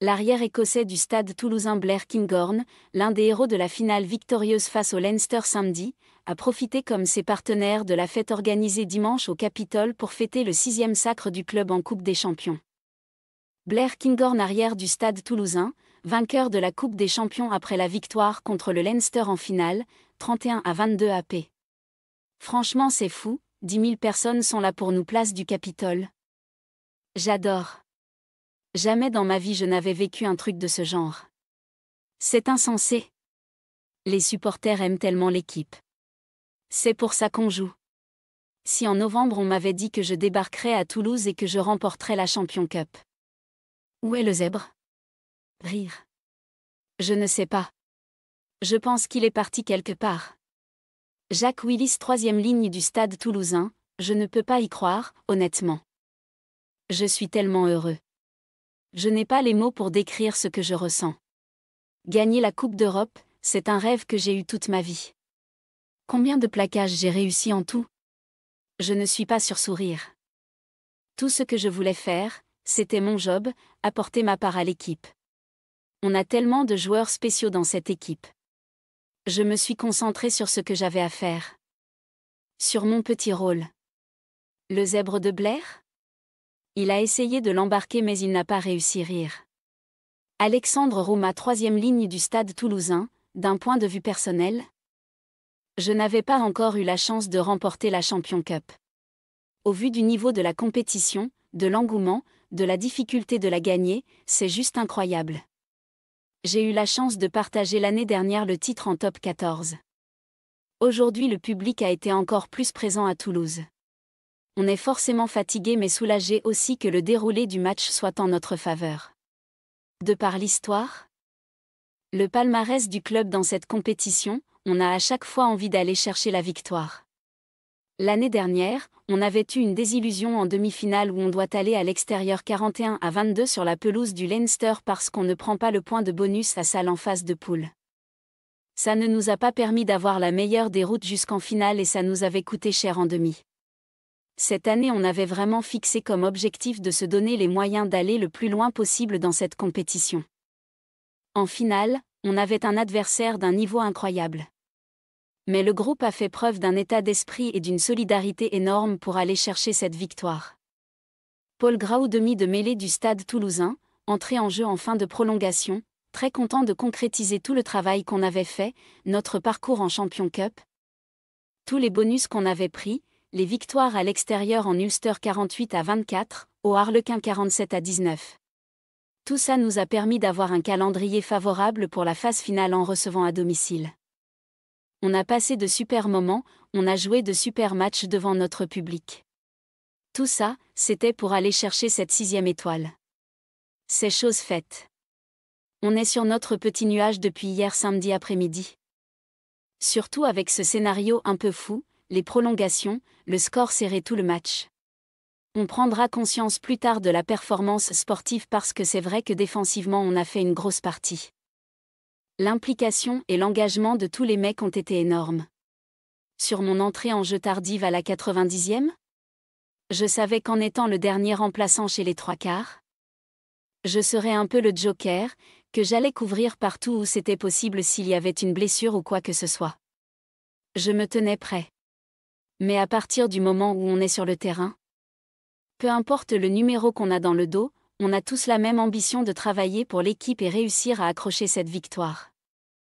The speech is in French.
l'arrière écossais du stade toulousain Blair Kinghorn, l'un des héros de la finale victorieuse face au Leinster samedi, a profité comme ses partenaires de la fête organisée dimanche au Capitole pour fêter le sixième sacre du club en Coupe des Champions. Blair Kinghorn arrière du stade toulousain, vainqueur de la Coupe des Champions après la victoire contre le Leinster en finale, 31 à 22 AP. Franchement c'est fou, 10 000 personnes sont là pour nous place du Capitole. J'adore. Jamais dans ma vie je n'avais vécu un truc de ce genre. C'est insensé. Les supporters aiment tellement l'équipe. C'est pour ça qu'on joue. Si en novembre on m'avait dit que je débarquerais à Toulouse et que je remporterais la Champion Cup. Où est le zèbre Rire. Je ne sais pas. Je pense qu'il est parti quelque part. Jacques Willis, troisième ligne du stade toulousain, je ne peux pas y croire, honnêtement. Je suis tellement heureux. Je n'ai pas les mots pour décrire ce que je ressens. Gagner la Coupe d'Europe, c'est un rêve que j'ai eu toute ma vie. Combien de placages j'ai réussi en tout Je ne suis pas sur sourire. Tout ce que je voulais faire, c'était mon job, apporter ma part à l'équipe. On a tellement de joueurs spéciaux dans cette équipe. Je me suis concentré sur ce que j'avais à faire. Sur mon petit rôle. Le zèbre de Blair il a essayé de l'embarquer mais il n'a pas réussi rire. Alexandre Rouma troisième ligne du stade toulousain, d'un point de vue personnel, je n'avais pas encore eu la chance de remporter la Champion Cup. Au vu du niveau de la compétition, de l'engouement, de la difficulté de la gagner, c'est juste incroyable. J'ai eu la chance de partager l'année dernière le titre en top 14. Aujourd'hui le public a été encore plus présent à Toulouse on est forcément fatigué mais soulagé aussi que le déroulé du match soit en notre faveur. De par l'histoire, le palmarès du club dans cette compétition, on a à chaque fois envie d'aller chercher la victoire. L'année dernière, on avait eu une désillusion en demi-finale où on doit aller à l'extérieur 41 à 22 sur la pelouse du Leinster parce qu'on ne prend pas le point de bonus à salle en face de poule. Ça ne nous a pas permis d'avoir la meilleure des routes jusqu'en finale et ça nous avait coûté cher en demi cette année on avait vraiment fixé comme objectif de se donner les moyens d'aller le plus loin possible dans cette compétition. En finale, on avait un adversaire d'un niveau incroyable. Mais le groupe a fait preuve d'un état d'esprit et d'une solidarité énorme pour aller chercher cette victoire. Paul Grau demi de mêlée du stade toulousain, entré en jeu en fin de prolongation, très content de concrétiser tout le travail qu'on avait fait, notre parcours en Champion Cup, tous les bonus qu'on avait pris, les victoires à l'extérieur en Ulster 48 à 24, au Harlequin 47 à 19. Tout ça nous a permis d'avoir un calendrier favorable pour la phase finale en recevant à domicile. On a passé de super moments, on a joué de super matchs devant notre public. Tout ça, c'était pour aller chercher cette sixième étoile. C'est chose faite. On est sur notre petit nuage depuis hier samedi après-midi. Surtout avec ce scénario un peu fou, les prolongations, le score serré tout le match. On prendra conscience plus tard de la performance sportive parce que c'est vrai que défensivement on a fait une grosse partie. L'implication et l'engagement de tous les mecs ont été énormes. Sur mon entrée en jeu tardive à la 90e, je savais qu'en étant le dernier remplaçant chez les trois quarts, je serais un peu le joker, que j'allais couvrir partout où c'était possible s'il y avait une blessure ou quoi que ce soit. Je me tenais prêt mais à partir du moment où on est sur le terrain, peu importe le numéro qu'on a dans le dos, on a tous la même ambition de travailler pour l'équipe et réussir à accrocher cette victoire.